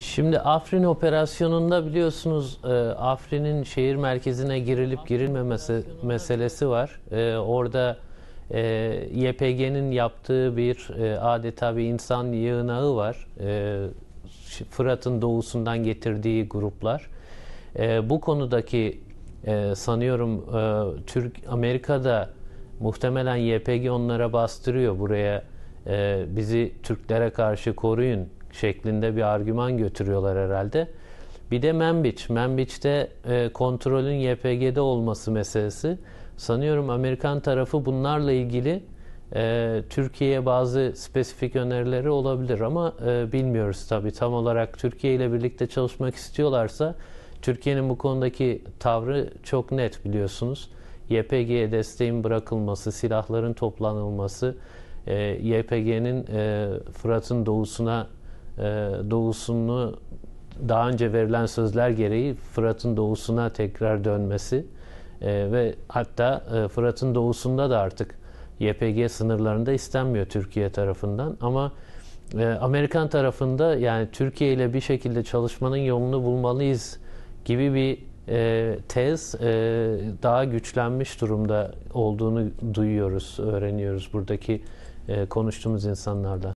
Şimdi Afrin operasyonunda biliyorsunuz e, Afrin'in şehir merkezine girilip girilmemesi meselesi var. E, orada e, YPG'nin yaptığı bir adeta bir insan yığınağı var. Fırat'ın doğusundan getirdiği gruplar. bu konudaki sanıyorum e, Türk Amerika'da muhtemelen YPG onlara bastırıyor buraya bizi Türklere karşı koruyun şeklinde bir argüman götürüyorlar herhalde. Bir de Membiç. Membiç'te e, kontrolün YPG'de olması meselesi. Sanıyorum Amerikan tarafı bunlarla ilgili e, Türkiye'ye bazı spesifik önerileri olabilir ama e, bilmiyoruz tabii tam olarak Türkiye ile birlikte çalışmak istiyorlarsa Türkiye'nin bu konudaki tavrı çok net biliyorsunuz. YPG'ye desteğin bırakılması, silahların toplanılması, e, YPG'nin e, Fırat'ın doğusuna ee, doğusunu daha önce verilen sözler gereği Fırat'ın doğusuna tekrar dönmesi e, ve hatta e, Fırat'ın doğusunda da artık YPG sınırlarında istenmiyor Türkiye tarafından ama e, Amerikan tarafında yani Türkiye ile bir şekilde çalışmanın yolunu bulmalıyız gibi bir tez daha güçlenmiş durumda olduğunu duyuyoruz, öğreniyoruz buradaki konuştuğumuz insanlardan.